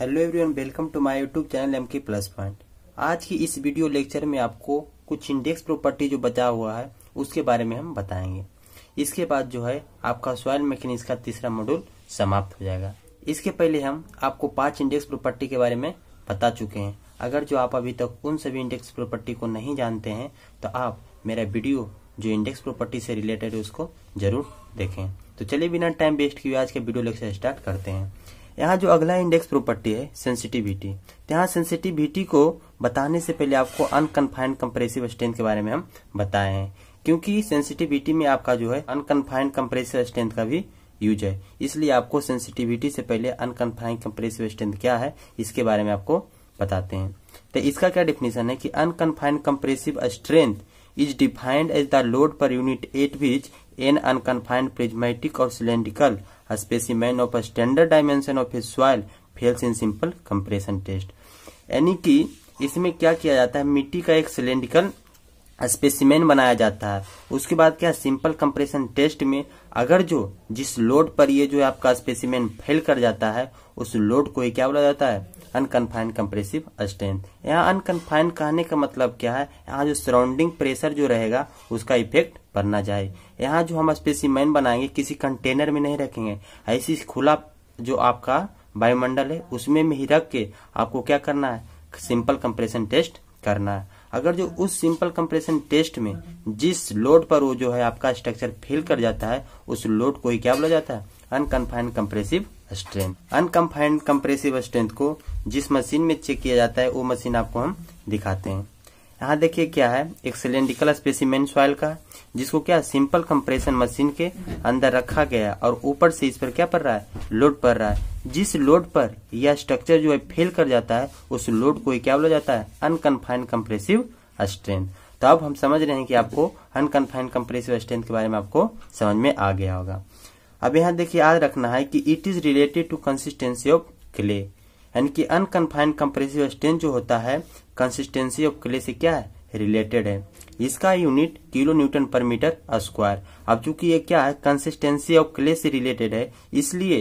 hello everyone welcome to my YouTube channel M K plus point आज की इस video lecture में आपको कुछ इंडेक्स प्रॉपर्टी जो बचा हुआ है उसके बारे में हम बताएंगे इसके बाद जो है आपका सॉयल मैकेनिक्स का तीसरा मॉड्यूल समाप्त हो जाएगा इसके पहले हम आपको पांच इंडेक्स प्रॉपर्टी के बारे में बता चुके हैं अगर जो आप अभी तक उन सभी इंडेक्स प्रॉपर्टी को नहीं जानते हैं तो आप मेरा वीडियो जो इंडेक्स प्रॉपर्टी से रिलेटेड है उसको जरूर देखें तो चलिए बिना टाइम वेस्ट किए आज के वीडियो लेक्चर स्टार्ट करते हैं यहाँ जो अगला इंडेक्स प्रॉपर्टी है सेंसिटिविटी तो यहाँ सेंसिटिविटी को बताने से पहले आपको अनकन्फाइंड कंप्रेसिव स्ट्रेंथ के बारे में हम बताए हैं क्योंकि सेंसिटिविटी में आपका जो है अनकन्फाइंड कंप्रेसिव स्ट्रेंथ का भी यूज है इसलिए आपको सेंसिटिविटी से पहले अनकन्फाइंड कंप्रेसिव स्ट्रेंथ क्या है इसके बारे में आपको बताते हैं तो इसका क्या डिफिनेशन है कि unconfined compressive strength is defined as the load per unit at which an unconfined prismatic or cylindrical specimen of a standard dimension of a soil fails in simple compression test यानी कि इसमें क्या किया जाता है मिट्टी का एक सिलेंड्रिकल स्पेसिमेन बनाया जाता है उसके बाद क्या सिंपल कंप्रेशन टेस्ट में अगर जो जिस लोड पर ये जो आपका स्पेसिमेन फेल कर जाता है उस लोड को ही क्या बोला जाता है अनकन्फाइंड कंप्रेसिव स्ट्रेंथ यहाँ अनकन्फाइंड कहने का मतलब क्या है यहाँ जो सराउंडिंग प्रेशर जो रहेगा उसका इफेक्ट बनना जाए यहाँ जो हम स्पेसिमैन बनाएंगे किसी कंटेनर में नहीं रखेंगे ऐसी खुला जो आपका वायुमंडल है उसमें ही रख के आपको क्या करना है सिंपल कंप्रेशन टेस्ट करना है अगर जो उस सिंपल कंप्रेशन टेस्ट में जिस लोड पर वो जो है आपका स्ट्रक्चर फेल कर जाता है उस लोड को ही क्या बोला जाता है unconfined compressive strength unconfined compressive strength को जिस मशीन में चेक किया जाता है वो मशीन आपको हम दिखाते हैं यहाँ देखिए क्या है एक सिलेंडिकल स्पेसिमेंट सॉइल का जिसको क्या सिंपल कंप्रेशन मशीन के अंदर रखा गया और ऊपर से इस पर क्या पड़ रहा है लोड पड़ रहा है जिस लोड पर यह स्ट्रक्चर जो है फेल कर जाता है उस लोड को क्या बोला जाता है अनकन्फाइंड कंप्रेसिव स्ट्रेंथ तो अब हम समझ रहे हैं कि आपको अनकन्फाइंड कंप्रेसिव स्ट्रेंथ के बारे में आपको समझ में आ गया होगा अब यहाँ देखिए याद रखना है कि it is related to consistency of clay यानी कि अनकन्फाइंड कंप्रेसिव स्ट्रेंथ जो होता है कंसिस्टेंसी ऑफ क्ले से क्या है रिलेटेड है इसका unit kilo newton per metre square अब चूंकि ये क्या है कंसिस्टेंसी ऑफ क्ले से रिलेटेड है इसलिए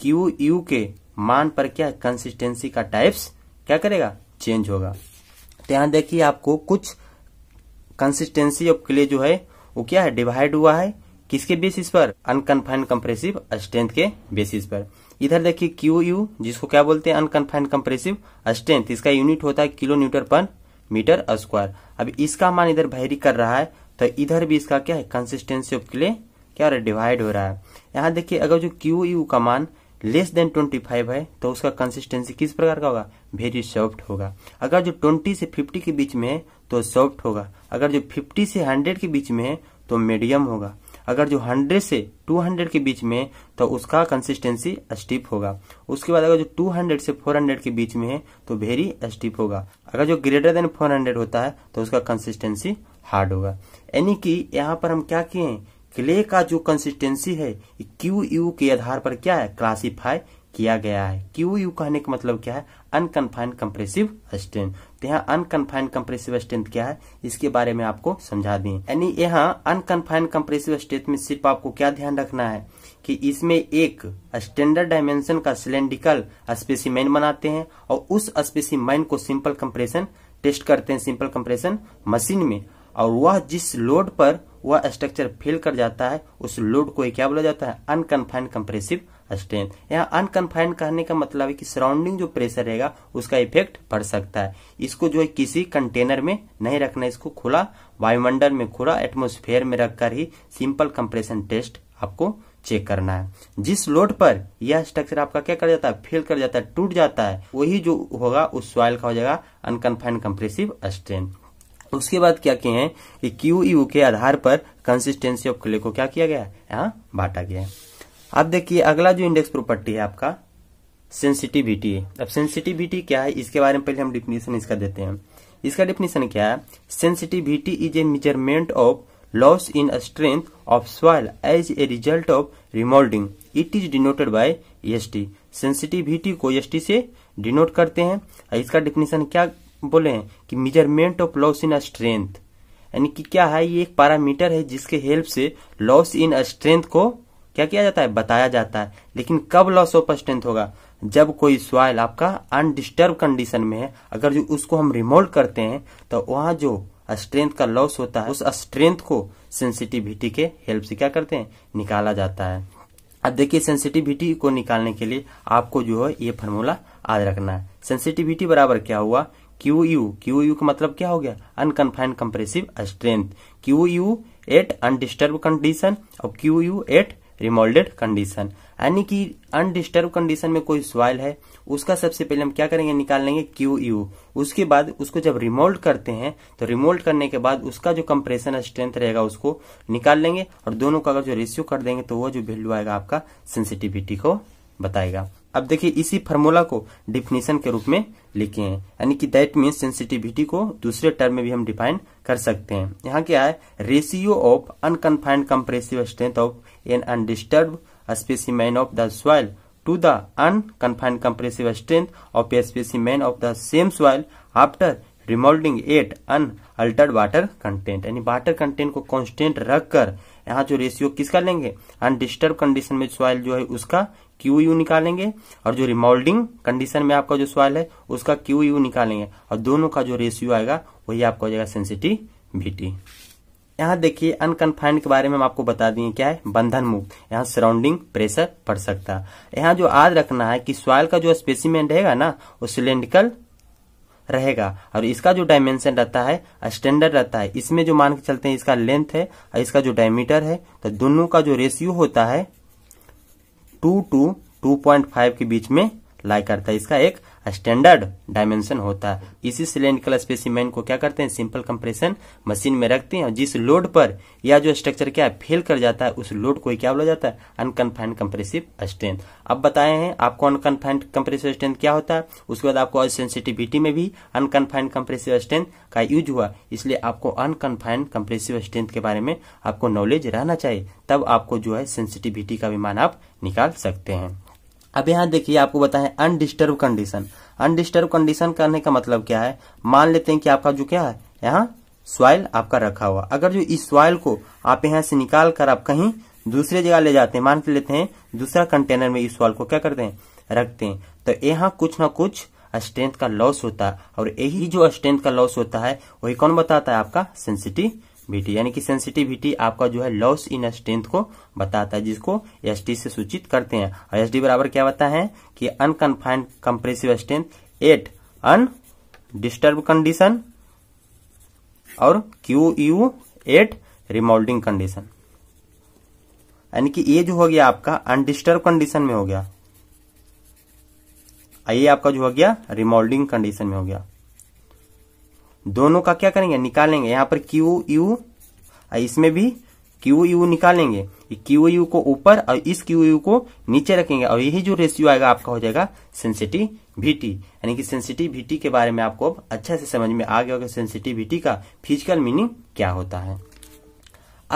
क्यू यू के मान पर क्या है कंसिस्टेंसी का टाइप्स क्या करेगा चेंज होगा तो यहाँ देखिए आपको कुछ कंसिस्टेंसी ऑफ क्ले जो है वो क्या है डिवाइड हुआ है किसके बेसिस पर अनकन्फाइंड कंप्रेसिव स्ट्रेंथ के बेसिस पर इधर देखिए क्यू यू जिसको क्या बोलते हैं अनकन्फाइंड कंप्रेसिव स्ट्रेंथ इसका यूनिट होता है kilo newton per metre square अब इसका मान इधर भैरी कर रहा है तो इधर भी इसका क्या है कंसिस्टेंसी ऑफ क्ले क्या हो रहा है डिवाइड हो रहा है यहाँ देखिए अगर जो क्यू यू का मान लेस देन 25 है तो उसका कंसिस्टेंसी किस प्रकार का होगा वेरी सॉफ्ट होगा अगर जो 20 से 50 के बीच में है तो सॉफ्ट होगा अगर जो 50 से 100 के बीच में है तो मीडियम होगा अगर जो 100 से 200 के बीच में तो उसका कंसिस्टेंसी स्टीप होगा उसके बाद अगर जो 200 से 400 के बीच में है तो वेरी स्टीप होगा अगर जो ग्रेटर देन 400 होता है तो उसका कंसिस्टेंसी हार्ड होगा यानी कि यहाँ पर हम क्या किए क्ले का जो कंसिस्टेंसी है क्यू यू के आधार पर क्या है क्लासीफाई किया गया है क्यू यू कहने का मतलब क्या है अनकन्फाइंड कंप्रेसिव स्ट्रेंथ तो यहाँ अनकन्फाइंड कंप्रेसिव स्ट्रेंथ क्या है इसके बारे में आपको समझा दें यानी यहाँ अनकन्फाइंड कंप्रेसिव स्ट्रेंथ में सिर्फ आपको क्या ध्यान रखना है कि इसमें एक स्टैंडर्ड डायमेंशन का सिलेंडिकल स्पेसिमेन बनाते हैं और उस स्पेसिमेन को सिंपल कंप्रेशन टेस्ट करते हैं सिंपल कंप्रेशन मशीन में और वह जिस लोड पर वह स्ट्रक्चर फेल कर जाता है उस लोड को क्या बोला जाता है अनकन्फाइंड कंप्रेसिव स्ट्रेंथ यहाँ अनकन्फाइंड कहने का मतलब है कि सराउंडिंग जो प्रेशर रहेगा उसका इफेक्ट पड़ सकता है इसको जो है किसी कंटेनर में नहीं रखना इसको खुला वायुमंडल में खुला एटमोस्फेयर में रखकर ही सिंपल कंप्रेशन टेस्ट आपको चेक करना है जिस लोड पर यह स्ट्रक्चर आपका क्या कर जाता है फेल कर जाता है टूट जाता है वही जो होगा उस सॉइल का हो जाएगा अनकन्फाइंड कंप्रेसिव स्ट्रेंथ उसके बाद क्या किए हैं कि क्यू यू के आधार पर कंसिस्टेंसी ऑफ क्ले को क्या किया गया यहाँ बांटा गया है अब देखिए अगला जो इंडेक्स प्रॉपर्टी है आपका सेंसिटिविटी अब सेंसिटिविटी क्या है इसके बारे में पहले हम डिफिनेशन इसका देते हैं इसका डिफिनेशन क्या है sensitivity is a measurement of loss in strength of soil as a result of remoulding it is denoted by S sensitivity को एस से डिनोट करते हैं इसका डिफिनेशन क्या बोले हैं कि measurement of loss in strength यानी कि क्या है ये एक पैरामीटर है जिसके हेल्प से लॉस इन स्ट्रेंथ को क्या किया जाता है बताया जाता है लेकिन कब लॉस ऑफ स्ट्रेंथ होगा जब कोई सॉइल आपका अनडिस्टर्ब कंडीशन में है अगर जो उसको हम रिमोल्ड करते हैं तो वहां जो स्ट्रेंथ का लॉस होता है उस स्ट्रेंथ को सेंसिटिविटी के हेल्प से क्या करते हैं निकाला जाता है अब देखिए सेंसिटिविटी को निकालने के लिए आपको जो है ये फॉर्मूला याद रखना है सेंसिटिविटी बराबर क्या हुआ क्यू यू क्यू यू का मतलब क्या हो गया unconfined compressive strength Q U at undisturbed condition और Q U at remoulded condition यानी कि अनडिस्टर्ब कंडीशन में कोई सॉइल है उसका सबसे पहले हम क्या करेंगे निकाल लेंगे क्यू यू उसके बाद उसको जब रिमोल्ड करते हैं तो रिमोल्ड करने के बाद उसका जो कंप्रेशन स्ट्रेंथ रहेगा उसको निकाल लेंगे और दोनों का अगर जो रेशियो कर देंगे तो वो जो वैल्यू आएगा आपका सेंसिटिविटी को बताएगा अब देखिए इसी फार्मूला को डिफिनेशन के रूप में लिखे हैं यानी कि दैट मीन सेंसिटिविटी को दूसरे टर्म में भी हम डिफाइन कर सकते हैं यहाँ क्या है ratio of unconfined compressive strength of an man of the the to the the compressive strength strength of a man of the same soil after remoulding at unaltered water content यानी water content को constant रखकर यहाँ जो ratio किसका लेंगे undisturbed condition में soil जो है उसका क्यू यू निकालेंगे और जो रिमोल्डिंग कंडीशन में आपका जो सॉइल है उसका क्यू यू निकालेंगे और दोनों का जो रेशियो आएगा वही आपको हो जाएगा सेंसिटिविटी यहाँ देखिए अनकन्फाइंड के बारे में हम आपको बता दिए क्या है बंधन मुक्त यहाँ सराउंडिंग प्रेशर पड़ सकता है यहाँ जो याद रखना है कि सॉइल का जो स्पेसिमेंट रहेगा ना वो सिलेंडिकल रहेगा और इसका जो डायमेंशन रहता है स्टैंडर्ड रहता है इसमें जो मान के चलते हैं इसका लेंथ है और इसका जो डायमीटर है तो दोनों का जो रेशियो होता है two two two point five के बीच में लाई करता है इसका एक स्टैंडर्ड डायमेंशन होता है इसी सिलेंडिकल स्पेसिमेन को क्या करते हैं सिंपल कंप्रेशन मशीन में रखते हैं जिस लोड पर या जो स्ट्रक्चर क्या फेल कर जाता है उस लोड को क्या बोला जाता है अनकन्फाइंड कंप्रेसिव स्ट्रेंथ अब बताए हैं आपको अनकन्फाइंड कंप्रेसिव स्ट्रेंथ क्या होता है उसके बाद आपको सेंसिटिविटी में भी अनकन्फाइंड कंप्रेसिव स्ट्रेंथ का यूज हुआ इसलिए आपको अनकन्फाइंड कंप्रेसिव स्ट्रेंथ के बारे में आपको नॉलेज रहना चाहिए तब आपको जो है सेंसिटिविटी का भी मान आप निकाल सकते हैं अब यहाँ देखिए आपको बताएं अनडिस्टर्ब कंडीशन अनडिस्टर्ब कंडीशन करने का मतलब क्या है मान लेते हैं कि आपका जो क्या है यहाँ सॉइल आपका रखा हुआ अगर जो इस सॉइल को आप यहाँ से निकाल कर आप कहीं दूसरे जगह ले जाते हैं मान के लेते हैं दूसरा कंटेनर में इस सॉइल को क्या करते हैं रखते हैं तो यहाँ कुछ ना कुछ स्ट्रेंथ का लॉस होता है और यही जो स्ट्रेंथ का लॉस होता है वही कौन बताता है आपका सेंसिटिव बीटी यानी कि सेंसिटिविटी आपका जो है लॉस इन स्ट्रेंथ को बताता है जिसको एस से सूचित करते हैं और एस डी बराबर क्या होता है कि unconfined compressive strength at undisturbed condition और Q U at remoulding condition यानी कि ये जो हो गया आपका अनडिस्टर्ब कंडीशन में हो गया ये आपका जो हो गया रिमोल्डिंग कंडीशन में हो गया दोनों का क्या करेंगे निकालेंगे यहाँ पर क्यू यू इसमें भी क्यू यू निकालेंगे क्यू यू को ऊपर और इस क्यू यू को नीचे रखेंगे और यही जो रेशियो आएगा आपका हो जाएगा सेंसिटिविटी यानी कि सेंसिटिविटी के बारे में आपको अब अच्छा से समझ में आ गया होगा सेंसिटिविटी का फिजिकल मीनिंग क्या होता है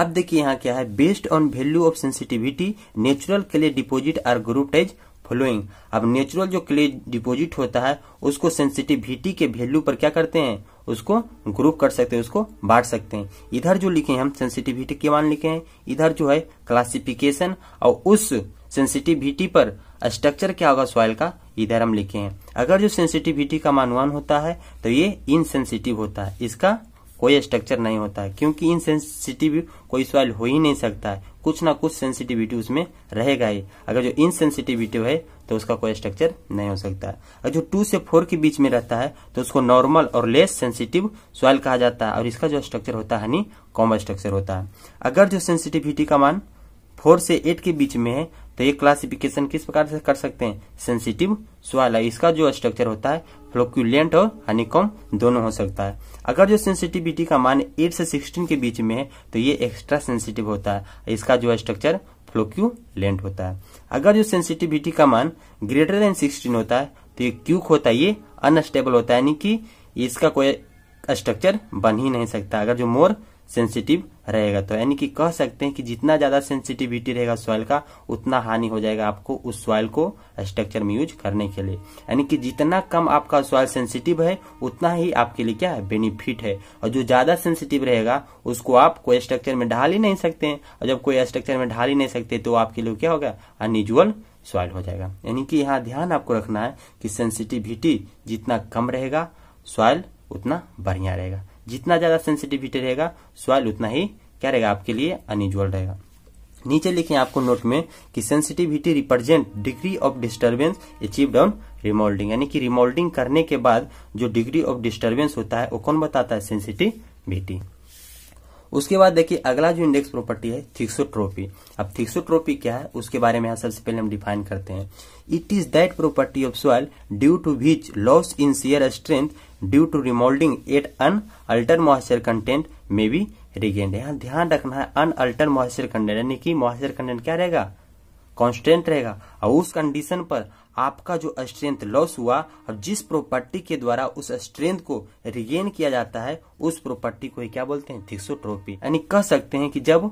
अब देखिए यहाँ क्या है based on value of sensitivity natural के लिए deposit are group as following अब नेचुरल जो क्ले डिपोजिट होता है उसको सेंसिटिविटी के वैल्यू पर क्या करते हैं उसको ग्रुप कर सकते हैं उसको बांट सकते हैं इधर जो लिखे हैं हम सेंसिटिविटी के मान लिखे हैं इधर जो है क्लासिफिकेशन और उस सेंसिटिविटी पर स्ट्रक्चर क्या होगा सॉइल का इधर हम लिखे हैं अगर जो सेंसिटिविटी का मान वन होता है तो ये इनसेंसिटिव होता है इसका कोई स्ट्रक्चर नहीं होता है क्योंकि सेंसिटिव कोई सॉइल हो ही नहीं सकता है कुछ ना कुछ सेंसिटिविटी उसमें रहेगा ही अगर जो इनसेंसिटिविटिव है तो उसका कोई स्ट्रक्चर नहीं हो सकता है और जो टू से फोर के बीच में रहता है तो उसको नॉर्मल और लेस सेंसिटिव सॉइल कहा जाता है और इसका जो स्ट्रक्चर होता है नहीं कॉमन स्ट्रक्चर होता है अगर जो सेंसिटिविटी का मान फोर से एट के बीच में है तो ये क्लासिफिकेशन किस प्रकार से कर सकते हैं सेंसिटिव सॉइल है इसका जो स्ट्रक्चर होता है फ्लोक्यूलेंट और हनीकॉम दोनों हो सकता है अगर जो सेंसिटिविटी का मान 8 से 16 के बीच में है तो ये एक्स्ट्रा सेंसिटिव होता है इसका जो स्ट्रक्चर फ्लोक्यूलेंट होता है अगर जो सेंसिटिविटी का मान ग्रेटर देन 16 होता है तो ये क्यूक होता है ये अनस्टेबल होता है यानी कि इसका कोई स्ट्रक्चर बन ही नहीं सकता अगर जो मोर सेंसिटिव रहेगा तो यानी कि कह सकते हैं कि जितना ज्यादा सेंसिटिविटी रहेगा सॉइल का उतना हानि हो जाएगा आपको उस सॉइल को स्ट्रक्चर में यूज करने के लिए यानी कि जितना कम आपका सॉइल सेंसिटिव है उतना ही आपके लिए क्या है बेनिफिट है और जो ज्यादा सेंसिटिव रहेगा उसको आप कोई स्ट्रक्चर में ढाल ही नहीं सकते हैं और जब कोई स्ट्रक्चर में ढाल ही नहीं सकते तो आपके लिए क्या होगा अनयूजल सॉइल हो जाएगा यानी कि यहाँ ध्यान आपको रखना है कि सेंसिटिविटी जितना कम रहेगा सॉइल उतना बढ़िया रहेगा जितना ज्यादा सेंसिटिविटी रहेगा सॉइल उतना ही क्या रहेगा आपके लिए अनयूजल रहेगा नीचे लिखे आपको नोट में कि sensitivity represent degree of disturbance achieve on remoulding यानी कि रिमोल्डिंग करने के बाद जो डिग्री ऑफ डिस्टरबेंस होता है वो कौन बताता है सेंसिटिविटी उसके बाद देखिए अगला जो इंडेक्स प्रॉपर्टी है थिक्सोट्रोपी अब थिक्सोट्रोपी क्या है उसके बारे में सबसे पहले हम डिफाइन करते हैं it is that property of soil due to which loss in shear strength due to remoulding at unaltered moisture content में भी रिगेंड यहाँ ध्यान रखना है अनअल्टर मॉइस्चर कंटेंट यानी कि मॉइस्चर कंटेंट क्या रहेगा कॉन्स्टेंट रहेगा और उस कंडीशन पर आपका जो स्ट्रेंथ लॉस हुआ अब जिस प्रॉपर्टी के द्वारा उस स्ट्रेंथ को रिगेन किया जाता है उस प्रॉपर्टी को ही क्या बोलते हैं थिक्सोट्रोपी यानी कह सकते हैं कि जब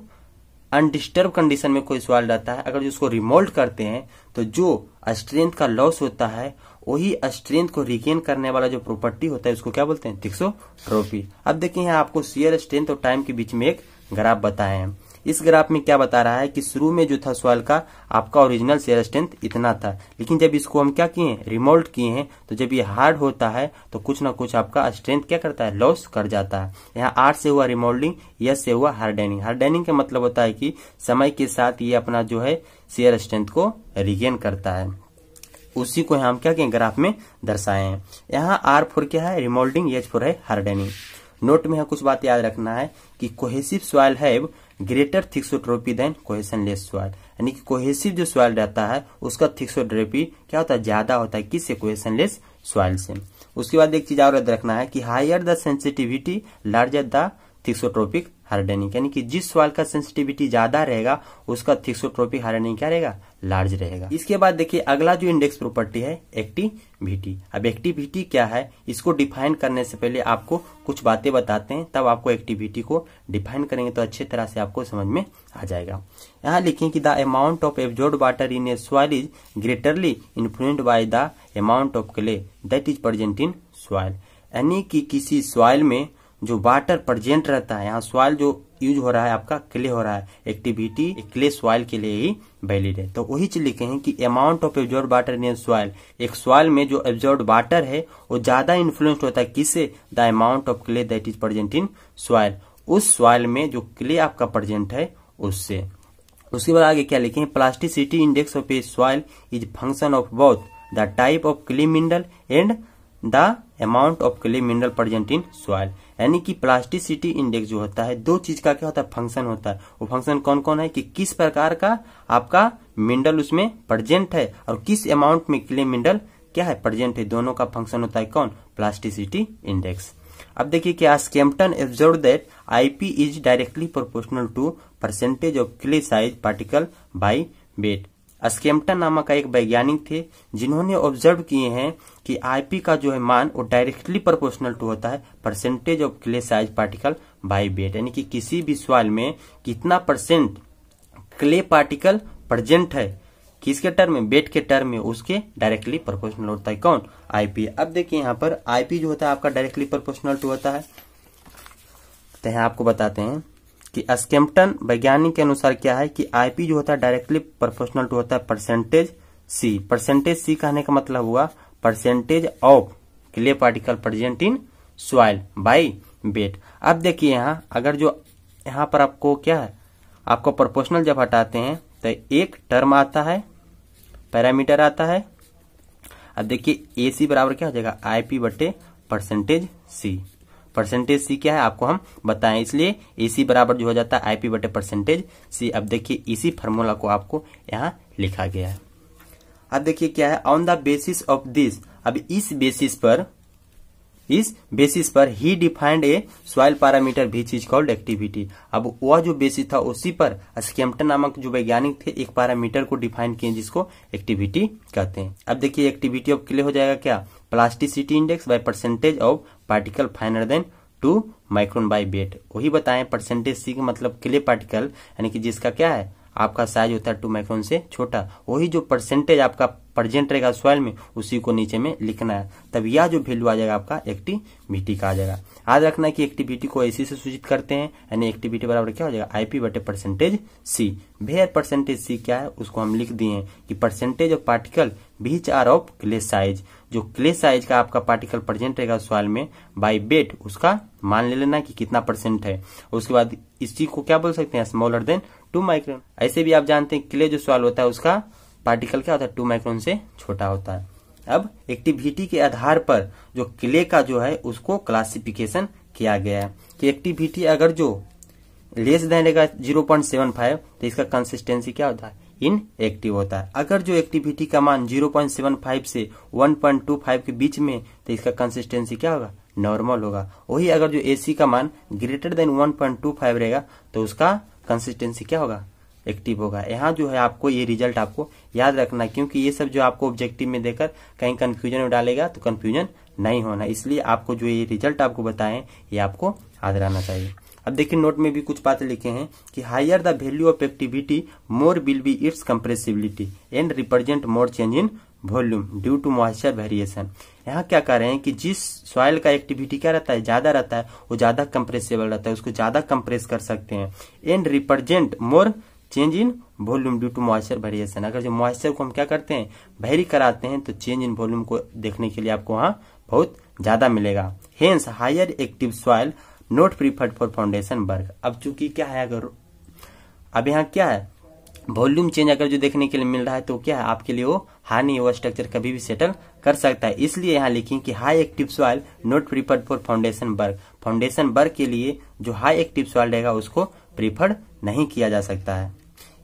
अनडिस्टर्ब कंडीशन में कोई सवाल रहता है अगर जो उसको रिमोल्ट करते हैं तो जो स्ट्रेंथ का लॉस होता है वही स्ट्रेंथ को रिगेन करने वाला जो प्रॉपर्टी होता है उसको क्या बोलते हैं थिक्सोट्रोफी अब देखिए आपको सियर स्ट्रेंथ और टाइम के बीच में एक ग्राफ बताए हैं इस ग्राफ में क्या बता रहा है कि शुरू में जो था सोयल का आपका ओरिजिनल शेयर स्ट्रेंथ इतना था लेकिन जब इसको हम क्या किए रिमोल्ट किए हैं तो जब ये हार्ड होता है तो कुछ ना कुछ आपका स्ट्रेंथ क्या करता है लॉस कर जाता है यहाँ आर से हुआ रिमोल्डिंग यस से हुआ हार्डेनिंग हार्डेनिंग का मतलब होता है कि समय के साथ ये अपना जो है शेयर स्ट्रेंथ को रिगेन करता है उसी को हम क्या कहें ग्राफ में दर्शाए हैं यहाँ आर फोर क्या है रिमोल्डिंग एच फोर है हार्डेनिंग नोट में यहाँ कुछ बात याद रखना है कि cohesive soil have greater thixotropy than cohesionless soil यानी कि कोहेसिव जो सॉइल रहता है उसका थिक्सोट्रोपी क्या होता है ज्यादा होता है किससे कोहेशन लेस सॉइल से उसके बाद एक चीज और याद रखना है कि higher the sensitivity larger the thixotropic hardening यानी कि जिस सॉइल का सेंसिटिविटी ज्यादा रहेगा उसका थिक्सोट्रोपिक हार्डनिंग क्या रहेगा लार्ज रहेगा इसके बाद देखिए अगला जो इंडेक्स प्रॉपर्टी है एक्टिविटी अब एक्टिविटी क्या है इसको डिफाइन करने से पहले आपको कुछ बातें बताते हैं तब आपको एक्टिविटी को डिफाइन करेंगे तो अच्छे तरह से आपको समझ में आ जाएगा यहाँ लिखें कि the amount of absorbed water in a soil is greatly influenced by the amount of clay that is present in soil यानी कि किसी सॉइल में जो वाटर प्रजेंट रहता है यहाँ सॉइल जो यूज हो रहा है आपका क्ले हो रहा है एक्टिविटी क्ले सॉइल के लिए ही वैलिड है तो वही चीज लिखे हैं कि amount of absorb water in soil एक सॉइल में जो एब्जॉर्ब वाटर है वो ज्यादा इन्फ्लुएंस्ड होता है किससे the amount of clay that is present in soil उस सॉइल में जो क्ले आपका प्रजेंट है उससे उसके बाद आगे क्या लिखे plasticity index of a soil is function of both the type of clay mineral and the amount of clay mineral present in soil यानी कि प्लास्टिसिटी इंडेक्स जो होता है दो चीज का क्या होता है फंक्शन होता है वो फंक्शन कौन कौन है कि किस प्रकार का आपका मिंडल उसमें प्रजेंट है और किस अमाउंट में क्ले मिंडल क्या है प्रजेंट है दोनों का फंक्शन होता है कौन प्लास्टिसिटी इंडेक्स अब देखिए क्या Skempton observe that IP is directly proportional to percentage of clay size particle by weight Skempton नामक एक वैज्ञानिक थे जिन्होंने ऑब्जर्व किए हैं कि आईपी का जो है मान वो डायरेक्टली प्रोपोर्शनल टू होता है percentage of clay size particle by weight यानी कि किसी भी सवाल में कितना परसेंट क्ले पार्टिकल प्रजेंट है किसके टर्म में वेट के टर्म में उसके डायरेक्टली प्रोपोर्शनल होता है कौन आईपी अब देखिए यहाँ पर आईपी जो होता है आपका डायरेक्टली प्रोपोर्शनल टू होता है तो यहाँ आपको बताते हैं कि स्केम्पटन वैज्ञानिक के अनुसार क्या है कि आईपी जो होता है डायरेक्टली प्रोफेशनल टू होता है परसेंटेज सी परसेंटेज सी कहने का मतलब हुआ percentage of clay particle present in soil by weight अब देखिए यहाँ अगर जो यहाँ पर आपको क्या है आपको प्रोपोर्शनल जब हटाते हैं तो एक टर्म आता है पैरामीटर आता है अब देखिए ए सी बराबर क्या हो जाएगा आईपी बटे परसेंटेज सी परसेंटेज सी क्या है आपको हम बताएं इसलिए सी बराबर जो हो जाता है आईपी बटे परसेंटेज सी अब देखिए इसी फार्मूला को आपको यहाँ लिखा गया है अब देखिए क्या है on the basis of this अब इस बेसिस पर इस बेसिस पर ही डिफाइंड ए सॉइल पैरामीटर भी चीज कॉल्ड एक्टिविटी अब वह जो बेसिस था उसी पर स्केम्पटन नामक जो वैज्ञानिक थे एक पैरामीटर को डिफाइन किए जिसको एक्टिविटी कहते हैं अब देखिए एक्टिविटी ऑफ क्ले हो जाएगा क्या plasticity index by percentage of particle finer than two micron by weight वही बताएं परसेंटेज सी का मतलब क्ले पार्टिकल यानी कि जिसका क्या है आपका साइज होता है टू माइक्रोन से छोटा वही जो परसेंटेज आपका प्रजेंट रहेगा सॉइल में उसी को नीचे में लिखना है तब यह जो वैल्यू आ जाएगा आपका एक्टिविटी का आ जाएगा याद रखना है कि एक्टिविटी को ऐसी से सूचित करते हैं यानी एक्टिविटी बराबर क्या हो जाएगा आईपी बटे percentage C where percentage C क्या है उसको हम लिख दिए हैं कि percentage of particle which are of clay size जो क्ले साइज का आपका पार्टिकल प्रजेंट रहेगा सॉइल में बाई बेट उसका मान ले लेना कि कितना परसेंट है उसके बाद इस चीज को क्या बोल सकते हैं स्मॉलर देन टू माइक्रोन ऐसे भी आप जानते हैं क्ले जो सॉल्व होता है उसका पार्टिकल क्या होता है टू माइक्रोन से छोटा होता है अब एक्टिविटी के आधार पर जो क्ले का जो है उसको क्लासिफिकेशन किया गया है कि एक्टिविटी अगर जो लेस देन रहेगा जीरो पॉइंट सेवन फाइव तो इसका कंसिस्टेंसी क्या होता है इन एक्टिव होता है अगर जो एक्टिविटी का मान जीरो पॉइंट सेवन फाइव से वन पॉइंट टू फाइव के बीच में तो इसका कंसिस्टेंसी क्या होगा नॉर्मल होगा वही अगर जो एसी का मान ग्रेटर देन 1.25 रहेगा तो उसका कंसिस्टेंसी क्या होगा एक्टिव होगा यहाँ जो है आपको ये रिजल्ट आपको याद रखना क्योंकि ये सब जो आपको ऑब्जेक्टिव में देकर कहीं कंफ्यूजन में डालेगा तो कंफ्यूजन नहीं होना इसलिए आपको जो ये रिजल्ट आपको बताए ये आपको याद रहना चाहिए अब देखिए नोट में भी कुछ बातें लिखे हैं कि higher the value of activity more will be its compressibility and represent more change in volume due to moisture variation यहाँ क्या कह रहे हैं कि जिस सॉइल का एक्टिविटी क्या रहता है ज्यादा रहता है वो ज्यादा कंप्रेसेबल रहता है उसको ज्यादा कंप्रेस कर सकते हैं and represent more change in volume due to moisture variation अगर जो मॉइस्चर को हम क्या करते हैं भैरी कराते हैं तो चेंज इन वॉल्यूम को देखने के लिए आपको वहां बहुत ज्यादा मिलेगा hence higher active soil not preferred for foundation work अब चूंकि क्या है अगर अब यहाँ क्या है वॉल्यूम चेंज अगर जो देखने के लिए मिल रहा है तो क्या है आपके लिए वो हानि वो हुआ स्ट्रक्चर कभी भी सेटल कर सकता है इसलिए यहाँ लिखें कि high active soil not preferred for foundation work foundation work के लिए जो हाई एक्टिव सॉइल रहेगा उसको प्रीफर्ड नहीं किया जा सकता है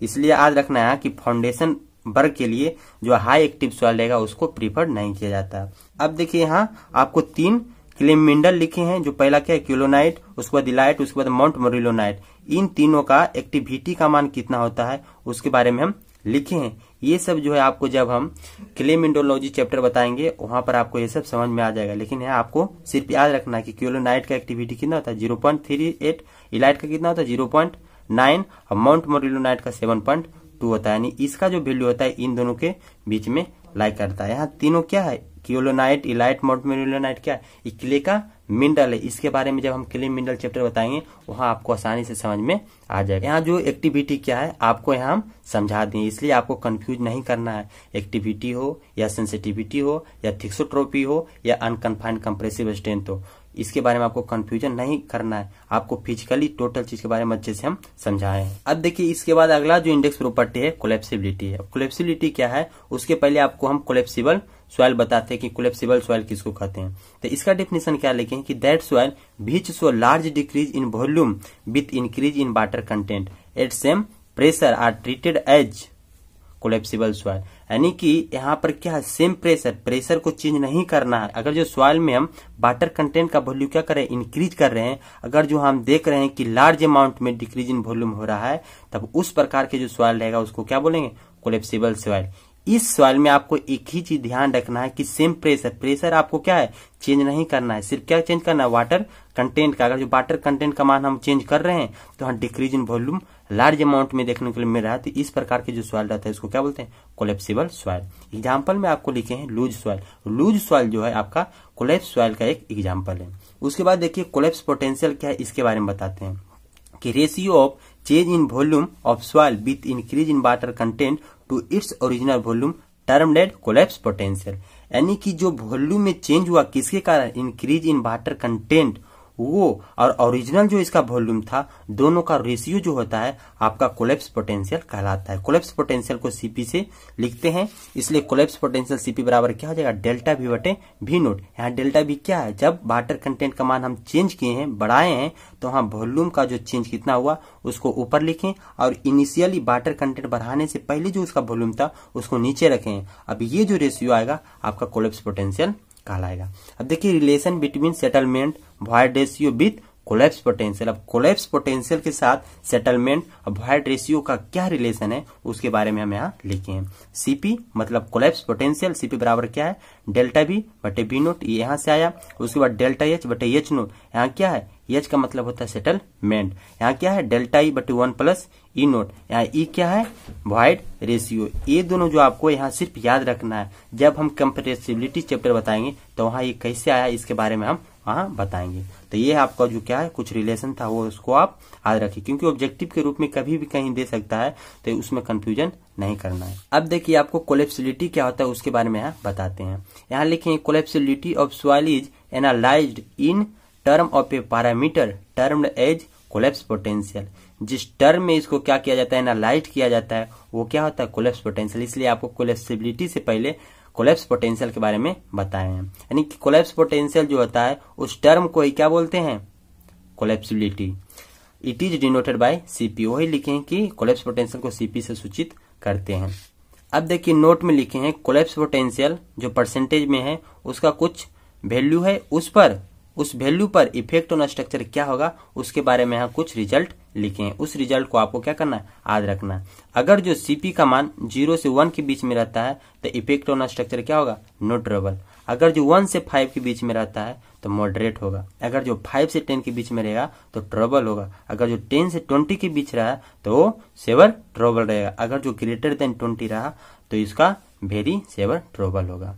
इसलिए याद रखना है कि फाउंडेशन वर्ग के लिए जो हाई एक्टिव सॉइल रहेगा उसको प्रीफर्ड नहीं किया जाता अब देखिये यहाँ आपको तीन क्लेमिंडल लिखे हैं जो पहला क्या है क्यूलोनाइट उसके बाद इलाइट उसके बाद माउंट मोरिलोनाइट इन तीनों का एक्टिविटी का मान कितना होता है उसके बारे में हम लिखे हैं ये सब जो है आपको जब हम क्लेम इंडोलॉजी चैप्टर बताएंगे वहां पर आपको ये सब समझ में आ जाएगा लेकिन है आपको सिर्फ याद रखना कि क्योलोनाइट का एक्टिविटी कितना होता है zero point three eight illite का कितना होता है जीरो पॉइंट नाइन और माउंट मोरिलोनाइट का सेवन पॉइंट टू होता है यानी इसका जो वैल्यू होता है इन दोनों के बीच में लाइक करता है यहाँ तीनों क्या है क्योलोनाइट इलाइट माउंट मोरिलोनाइट क्या है क्ले का मिनरल है इसके बारे में जब हम क्लीन मिनरल चैप्टर बताएंगे वहां आपको आसानी से समझ में आ जाएगा यहाँ जो एक्टिविटी क्या है आपको यहाँ हम समझा दें इसलिए आपको कंफ्यूज नहीं करना है एक्टिविटी हो या सेंसिटिविटी हो या थिक्सोट्रोपी हो या अनकन्फाइंड कंप्रेसिव स्ट्रेंथ हो इसके बारे में आपको कंफ्यूजन नहीं करना है आपको फिजिकली टोटल चीज के बारे में अच्छे से हम समझाए अब देखिए इसके बाद अगला जो इंडेक्स प्रॉपर्टी है कोलेप्सिबिलिटी है कोलेप्सिबिलिटी क्या है उसके पहले आपको हम कोलेप्सिबल सॉइल बताते हैं कि कोलेप्सिबल सॉइल किसको कहते हैं तो इसका डेफिनेशन क्या लिखे कि that soil which show large decrease in volume with increase in water content at same pressure are treated as collapsible soil यानी कि यहाँ पर क्या है सेम प्रेशर प्रेशर को चेंज नहीं करना है अगर जो सॉइल में हम वाटर कंटेंट का वॉल्यूम क्या कर रहे हैं इंक्रीज कर रहे हैं अगर जो हम देख रहे हैं कि लार्ज अमाउंट में डिक्रीज इन वॉल्यूम हो रहा है तब उस प्रकार के जो सॉयल रहेगा उसको क्या बोलेंगे कोलेप्सिबल सॉइल इस सॉइल में आपको एक ही चीज ध्यान रखना है कि सेम प्रेशर प्रेशर आपको क्या है चेंज नहीं करना है सिर्फ क्या चेंज करना है वाटर कंटेंट का अगर जो वाटर कंटेंट का मान हम चेंज कर रहे हैं तो हम decrease in volume large amount में देखने के लिए मिल रहा है तो इस प्रकार के जो सॉइल रहता है उसको क्या बोलते हैं कोलेप्सिबल सॉइल एग्जाम्पल में आपको लिखे हैं लूज सॉइल लूज सॉइल जो है आपका कोलेप्स सॉइल का एक एग्जाम्पल है उसके बाद देखिए कोलेप्स पोटेंशियल क्या है इसके बारे में बताते हैं कि ratio of change in volume of soil with increase in water content to its original volume termed collapse potential यानी कि जो वॉल्यूम में चेंज हुआ किसके कारण इंक्रीज इन वाटर कंटेंट वो और ओरिजिनल जो इसका वॉल्यूम था दोनों का रेशियो जो होता है आपका कोलेप्स पोटेंशियल कहलाता है कोलेप्स पोटेंशियल को सीपी से लिखते हैं इसलिए कोलेप्स पोटेंशियल सीपी बराबर क्या हो जाएगा डेल्टा भी बटे भी नोट यहाँ डेल्टा भी क्या है जब वाटर कंटेंट का मान हम चेंज किए हैं बढ़ाए हैं तो वहां वॉल्यूम का जो चेंज कितना हुआ उसको ऊपर लिखें और इनिशियली वाटर कंटेंट बढ़ाने से पहले जो उसका वॉल्यूम था उसको नीचे रखें अब ये जो रेशियो आएगा आपका कोलेप्स पोटेंशियल कहलाएगा अब देखिए relation between settlement void ratio with collapse potential अब कोलेप्स पोटेंशियल के साथ सेटलमेंट अवॉइड रेशियो का क्या रिलेशन है उसके बारे में हम यहाँ लिखे हैं सीपी मतलब कोलेप्स पोटेंशियल सीपी बराबर क्या है डेल्टा बी बटे बी नोट ये यहाँ से आया उसके बाद डेल्टा एच बटे एच नोट यहाँ क्या है एच का मतलब होता है सेटलमेंट यहाँ क्या है डेल्टा ई e बटे वन प्लस ई नोट यहाँ ई e क्या है वाइड रेशियो ये दोनों जो आपको यहाँ सिर्फ याद रखना है जब हम कंपेरेसिबिलिटी चैप्टर बताएंगे तो वहां ये कैसे आया इसके बारे में हम वहां बताएंगे तो ये आपका जो क्या है कुछ रिलेशन था वो उसको आप याद रखिए क्योंकि ऑब्जेक्टिव के रूप में कभी भी कहीं दे सकता है तो उसमें कंफ्यूजन नहीं करना है अब देखिए आपको कोलेप्सिलिटी क्या होता है उसके बारे में यहाँ बताते हैं यहाँ लिखे collapsibility of soil is analyse in term of a parameter term as collapse potential जिस टर्म में इसको क्या किया जाता है एनालाइज किया जाता है वो क्या होता है कोलेप्स पोटेंशियल इसलिए आपको कोलेप्सिबिलिटी से पहले कोलेप्स पोटेंशियल के बारे में बताए हैं यानी कि कोलेप्स पोटेंशियल जो होता है उस टर्म को ही क्या बोलते हैं collapsibility it is denoted by CP वही लिखे हैं कि कोलेप्स पोटेंशियल को सीपी से सूचित करते हैं अब देखिए नोट में लिखे हैं कोलेप्स पोटेंशियल जो परसेंटेज में है उसका कुछ वैल्यू है उस पर उस वैल्यू पर इफेक्ट ऑन स्ट्रक्चर क्या होगा उसके बारे में यहाँ कुछ रिजल्ट लिखें उस रिजल्ट को आपको क्या करना है याद रखना है अगर जो सीपी का मान जीरो से वन के बीच में रहता है तो इफेक्ट ऑन स्ट्रक्चर क्या होगा नोट्रेबल अगर जो वन से फाइव के बीच में रहता है तो मॉडरेट होगा अगर जो फाइव से टेन के बीच में रहेगा तो ट्रबल होगा अगर जो टेन से ट्वेंटी के बीच रहा तो सेवर ट्रबल रहेगा अगर जो ग्रेटर देन ट्वेंटी रहा तो इसका वेरी सेवर ट्रबल होगा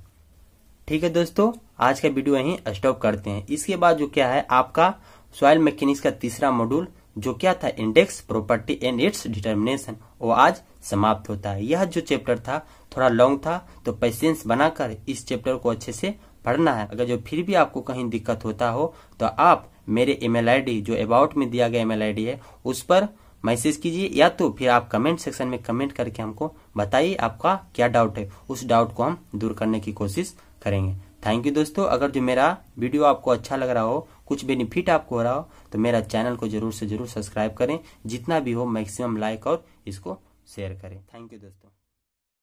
ठीक है दोस्तों आज का वीडियो यहीं स्टॉप करते हैं इसके बाद जो क्या है आपका सॉयल मैकेनिक्स का तीसरा मॉड्यूल जो क्या था index property and its determination वो आज समाप्त होता है यह जो चैप्टर था थोड़ा लॉन्ग था तो पेशेंस बनाकर इस चैप्टर को अच्छे से पढ़ना है अगर जो फिर भी आपको कहीं दिक्कत होता हो तो आप मेरे ईमेल आईडी जो अबाउट में दिया गया ईमेल आईडी है उस पर मैसेज कीजिए या तो फिर आप कमेंट सेक्शन में कमेंट करके हमको बताइए आपका क्या डाउट है उस डाउट को हम दूर करने की कोशिश करेंगे थैंक यू दोस्तों अगर जो मेरा वीडियो आपको अच्छा लग रहा हो कुछ बेनिफिट आपको हो रहा हो तो मेरा चैनल को जरूर से जरूर सब्सक्राइब करें जितना भी हो मैक्सिमम लाइक और इसको शेयर करें थैंक यू दोस्तों